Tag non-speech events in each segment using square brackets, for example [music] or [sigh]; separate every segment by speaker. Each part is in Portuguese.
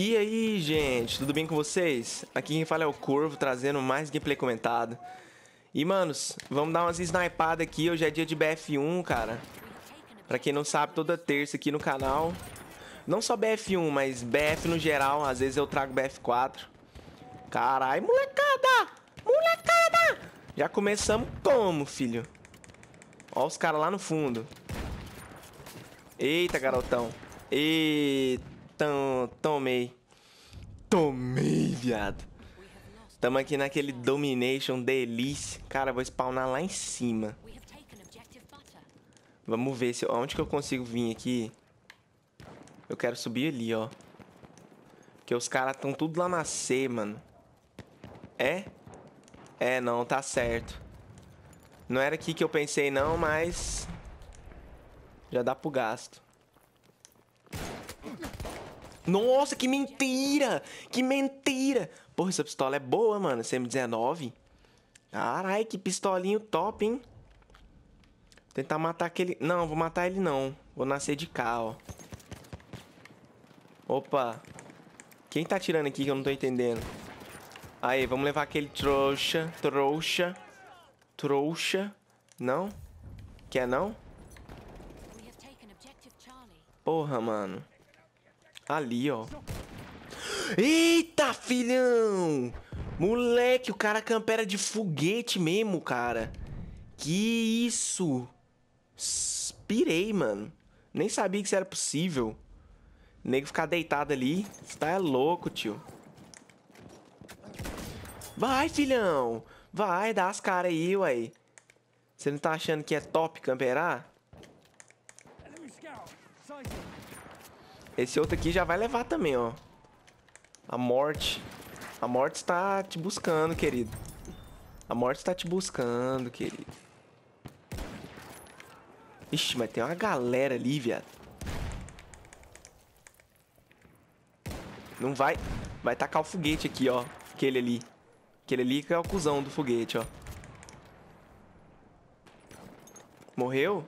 Speaker 1: E aí, gente, tudo bem com vocês? Aqui quem fala é o Corvo, trazendo mais gameplay comentado. E, manos, vamos dar umas snipadas aqui, hoje é dia de BF1, cara. Pra quem não sabe, toda terça aqui no canal. Não só BF1, mas BF no geral, às vezes eu trago BF4. Carai, molecada! Molecada! Já começamos como, filho? Ó os caras lá no fundo. Eita, garotão. Eita, tomei. Tomei, viado. Tamo aqui naquele Domination Delícia. Cara, vou spawnar lá em cima. Vamos ver se onde que eu consigo vir aqui. Eu quero subir ali, ó. Porque os caras estão tudo lá na C, mano. É? É, não, tá certo. Não era aqui que eu pensei, não, mas... Já dá pro gasto. Nossa, que mentira! Que mentira! Porra, essa pistola é boa, mano. CM19. Caralho, que pistolinho top, hein? Vou tentar matar aquele... Não, vou matar ele não. Vou nascer de cá, ó. Opa. Quem tá atirando aqui que eu não tô entendendo? Aí, vamos levar aquele trouxa. Trouxa. Trouxa. Não? Quer não? Porra, mano. Ali, ó. Eita, filhão! Moleque, o cara campera de foguete mesmo, cara. Que isso! Pirei, mano. Nem sabia que isso era possível. O nego ficar deitado ali. Você tá é louco, tio. Vai, filhão! Vai, dá as caras aí, uai. Você não tá achando que é top camperar? Enemy scout. Esse outro aqui já vai levar também, ó. A morte. A morte está te buscando, querido. A morte está te buscando, querido. Ixi, mas tem uma galera ali, viado. Não vai... Vai tacar o foguete aqui, ó. Aquele ali. Aquele ali que é o cuzão do foguete, ó. Morreu?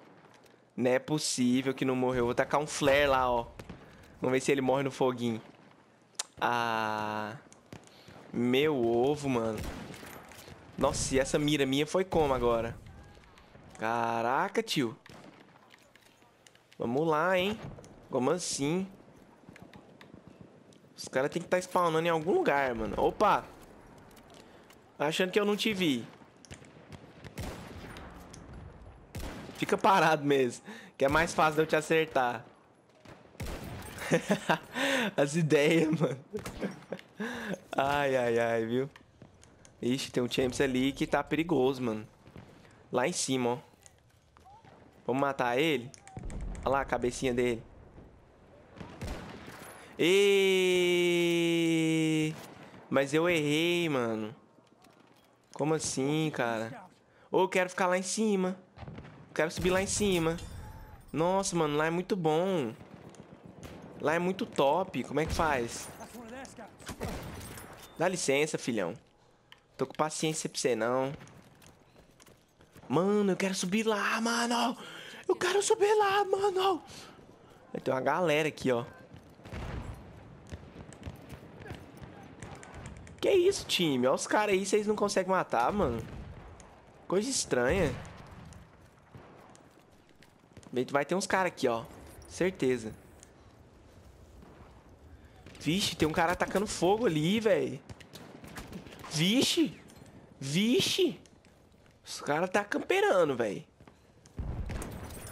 Speaker 1: Não é possível que não morreu. Vou tacar um flare lá, ó. Vamos ver se ele morre no foguinho. Ah. Meu ovo, mano. Nossa, e essa mira minha foi como agora? Caraca, tio. Vamos lá, hein? Como assim? Os caras têm que estar tá spawnando em algum lugar, mano. Opa! Tá achando que eu não te vi. Fica parado mesmo, que é mais fácil de eu te acertar. [laughs] As ideias, mano. Ai, ai, ai, viu? Ixi, tem um Champs ali que tá perigoso, mano. Lá em cima, ó. Vamos matar ele? Olha lá a cabecinha dele. E Mas eu errei, mano. Como assim, cara? Ou eu quero ficar lá em cima. quero subir lá em cima. Nossa, mano, lá é muito bom. Lá é muito top. Como é que faz? Dá licença, filhão. Tô com paciência pra você, não. Mano, eu quero subir lá, mano. Eu quero subir lá, mano. Tem uma galera aqui, ó. Que isso, time? Olha os caras aí, vocês não conseguem matar, mano. Coisa estranha. Vai ter uns caras aqui, ó. Certeza. Vixe, tem um cara atacando fogo ali, velho. Vixe. Vixe. Os caras tá camperando, velho.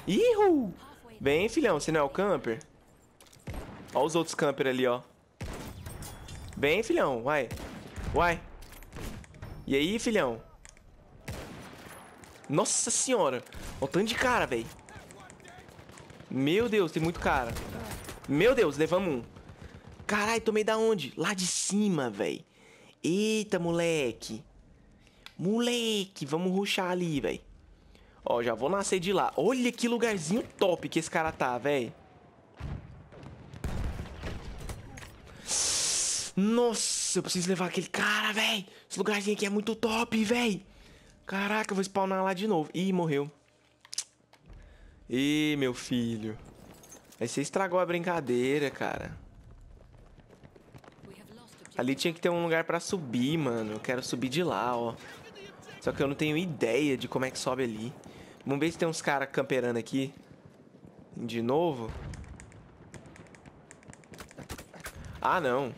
Speaker 1: Ihu! Vem, filhão, você não é o camper? Ó os outros camper ali, ó. Vem, filhão, vai. Vai. E aí, filhão? Nossa senhora. Ó o tanto de cara, velho. Meu Deus, tem muito cara. Meu Deus, levamos um. Caralho, tomei da onde? Lá de cima, velho. Eita, moleque. Moleque, vamos ruxar ali, velho. Ó, já vou nascer de lá. Olha que lugarzinho top que esse cara tá, velho. Nossa, eu preciso levar aquele cara, velho. Esse lugarzinho aqui é muito top, velho. Caraca, eu vou spawnar lá de novo. Ih, morreu. Ih, meu filho. Aí você estragou a brincadeira, cara. Ali tinha que ter um lugar para subir, mano. Eu quero subir de lá, ó. Só que eu não tenho ideia de como é que sobe ali. Vamos ver se tem uns caras camperando aqui. De novo. Ah, não.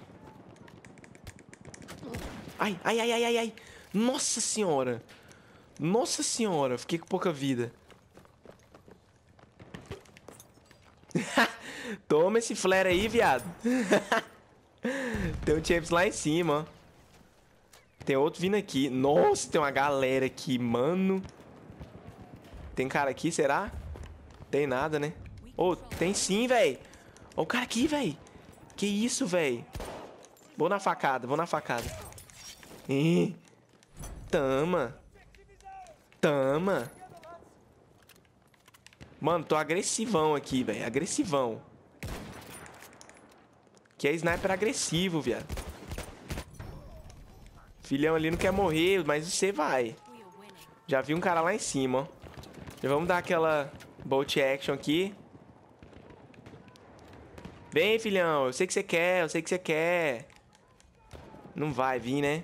Speaker 1: Ai, ai, ai, ai, ai, ai. Nossa senhora. Nossa senhora. Fiquei com pouca vida. [laughs] Toma esse flare aí, viado. [laughs] Tem um Champs lá em cima. Tem outro vindo aqui. Nossa, tem uma galera aqui, mano. Tem cara aqui, será? Tem nada, né? Ô, oh, tem sim, velho. Ó o cara aqui, velho. Que isso, velho. Vou na facada, vou na facada. Ih. Tama. Tama. Mano, tô agressivão aqui, velho. Agressivão. Que é sniper agressivo, viado. Filhão ali não quer morrer, mas você vai. Já vi um cara lá em cima, ó. Já vamos dar aquela bolt action aqui. Vem, filhão. Eu sei que você quer, eu sei que você quer. Não vai vir, né?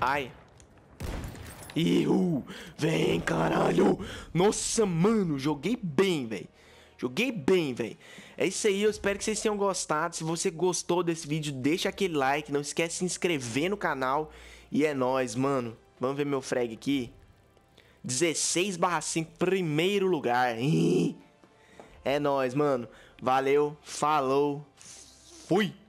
Speaker 1: Ai. Eu! Vem, caralho! Nossa, mano, joguei bem, velho. Joguei bem, velho. É isso aí, eu espero que vocês tenham gostado. Se você gostou desse vídeo, deixa aquele like. Não esquece de se inscrever no canal. E é nóis, mano. Vamos ver meu frag aqui. 16 barra 5, primeiro lugar. [laughs] É nóis, mano. Valeu, falou, fui.